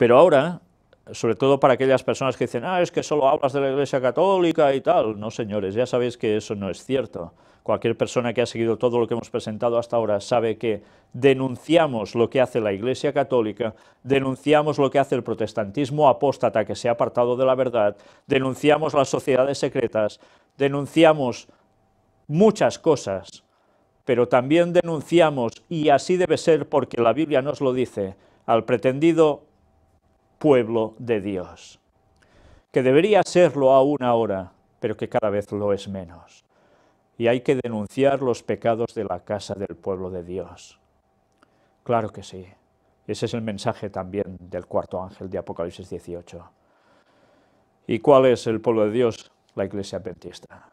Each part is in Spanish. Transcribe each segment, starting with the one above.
Pero ahora, sobre todo para aquellas personas que dicen, ah, es que solo hablas de la Iglesia Católica y tal. No, señores, ya sabéis que eso no es cierto. Cualquier persona que ha seguido todo lo que hemos presentado hasta ahora sabe que denunciamos lo que hace la Iglesia Católica, denunciamos lo que hace el protestantismo apóstata que se ha apartado de la verdad, denunciamos las sociedades secretas, denunciamos muchas cosas, pero también denunciamos, y así debe ser porque la Biblia nos lo dice, al pretendido pueblo de Dios, que debería serlo aún ahora, pero que cada vez lo es menos. Y hay que denunciar los pecados de la casa del pueblo de Dios. Claro que sí. Ese es el mensaje también del cuarto ángel de Apocalipsis 18. ¿Y cuál es el pueblo de Dios? La iglesia adventista.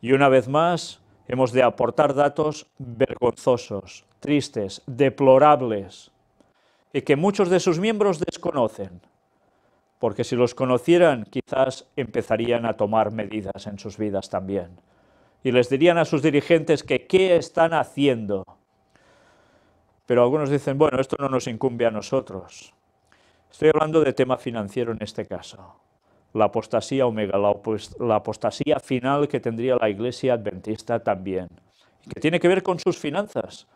Y una vez más, hemos de aportar datos vergonzosos, tristes, deplorables, y que muchos de sus miembros desconocen, porque si los conocieran quizás empezarían a tomar medidas en sus vidas también. Y les dirían a sus dirigentes que qué están haciendo. Pero algunos dicen, bueno, esto no nos incumbe a nosotros. Estoy hablando de tema financiero en este caso. La apostasía omega, la, apostasía final que tendría la iglesia adventista también, que tiene que ver con sus finanzas.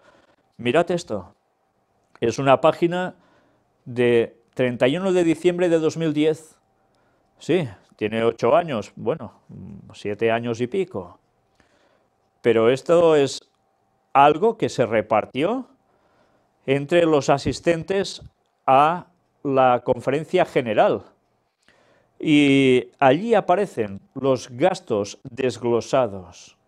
Mirad esto, es una página de 31 de diciembre de 2010. Sí, tiene ocho años, bueno, siete años y pico. Pero esto es algo que se repartió entre los asistentes a la conferencia general. Y allí aparecen los gastos desglosados.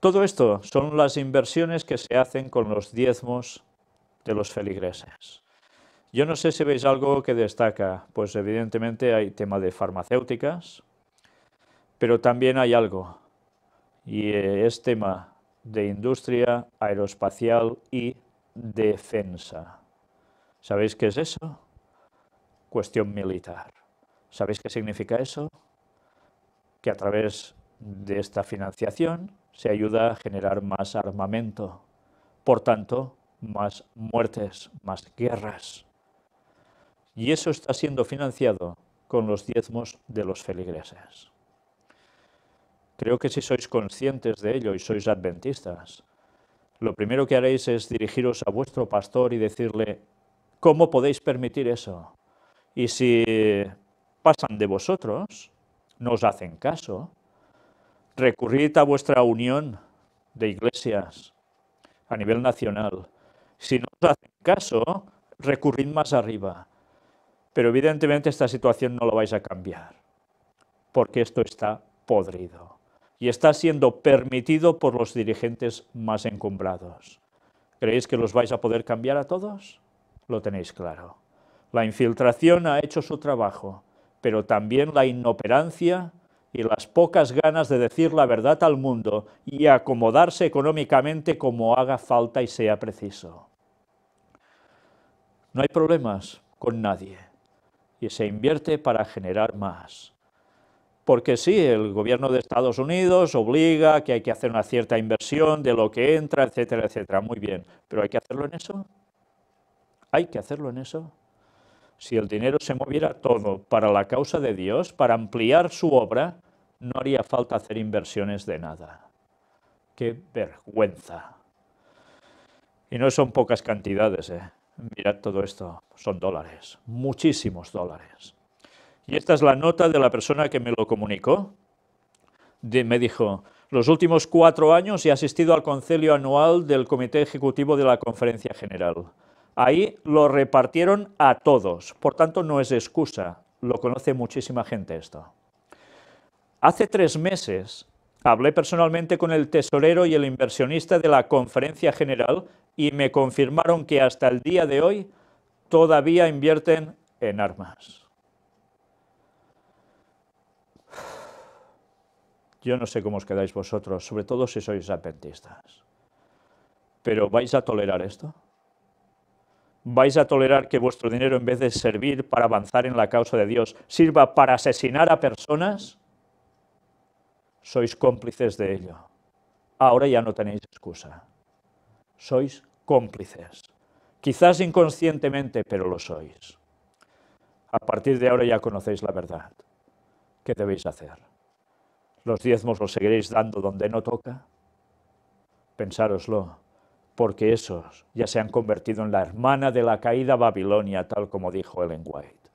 Todo esto son las inversiones que se hacen con los diezmos de los feligreses. Yo no sé si veis algo que destaca, pues evidentemente hay tema de farmacéuticas, pero también hay algo, y es tema de industria aeroespacial y defensa. ¿Sabéis qué es eso? Cuestión militar. ¿Sabéis qué significa eso? Que a través de esta financiación se ayuda a generar más armamento, por tanto, más muertes, más guerras. Y eso está siendo financiado con los diezmos de los feligreses. Creo que si sois conscientes de ello y sois adventistas, lo primero que haréis es dirigiros a vuestro pastor y decirle, ¿cómo podéis permitir eso? Y si pasan de vosotros, no os hacen caso, recurrid a vuestra unión de iglesias a nivel nacional. Si no os hacen caso, recurrid más arriba. Pero evidentemente esta situación no lo vais a cambiar, porque esto está podrido y está siendo permitido por los dirigentes más encumbrados. ¿Creéis que los vais a poder cambiar a todos? Lo tenéis claro. La infiltración ha hecho su trabajo, pero también la inoperancia y las pocas ganas de decir la verdad al mundo y acomodarse económicamente como haga falta y sea preciso. No hay problemas con nadie y se invierte para generar más. Porque sí, el gobierno de Estados Unidos obliga que hay que hacer una cierta inversión de lo que entra, etcétera, etcétera. Muy bien, pero ¿hay que hacerlo en eso? ¿Hay que hacerlo en eso? Si el dinero se moviera todo para la causa de Dios, para ampliar su obra, no haría falta hacer inversiones de nada. ¡Qué vergüenza! Y no son pocas cantidades, ¿eh? Mirad todo esto, son dólares, muchísimos dólares. Y esta es la nota de la persona que me lo comunicó. me dijo, los últimos cuatro años he asistido al concilio anual del Comité Ejecutivo de la Conferencia General. Ahí lo repartieron a todos, por tanto no es excusa, lo conoce muchísima gente esto. Hace tres meses hablé personalmente con el tesorero y el inversionista de la conferencia general y me confirmaron que hasta el día de hoy todavía invierten en armas. Yo no sé cómo os quedáis vosotros, sobre todo si sois adventistas. ¿Pero vais a tolerar esto? vais a tolerar que vuestro dinero, en vez de servir para avanzar en la causa de Dios, sirva para asesinar a personas, sois cómplices de ello. Ahora ya no tenéis excusa. Sois cómplices. Quizás inconscientemente, pero lo sois. A partir de ahora ya conocéis la verdad. ¿Qué debéis hacer? ¿Los diezmos los seguiréis dando donde no toca? Pensároslo porque esos ya se han convertido en la hermana de la caída Babilonia, tal como dijo Ellen White.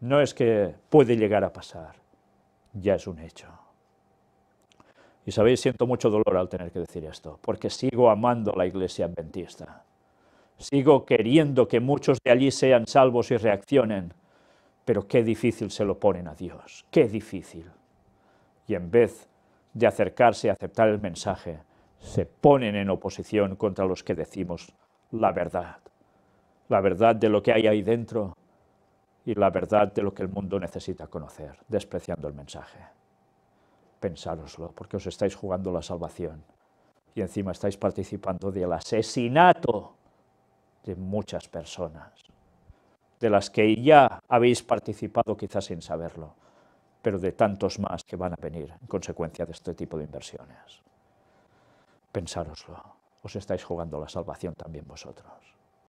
No es que puede llegar a pasar, ya es un hecho. Y sabéis, siento mucho dolor al tener que decir esto, porque sigo amando la iglesia adventista. Sigo queriendo que muchos de allí sean salvos y reaccionen, pero qué difícil se lo ponen a Dios, qué difícil. Y en vez de acercarse a aceptar el mensaje, se ponen en oposición contra los que decimos la verdad, la verdad de lo que hay ahí dentro y la verdad de lo que el mundo necesita conocer, despreciando el mensaje. Pensároslo, porque os estáis jugando la salvación y encima estáis participando del asesinato de muchas personas, de las que ya habéis participado quizás sin saberlo, pero de tantos más que van a venir en consecuencia de este tipo de inversiones pensároslo, os estáis jugando la salvación también vosotros.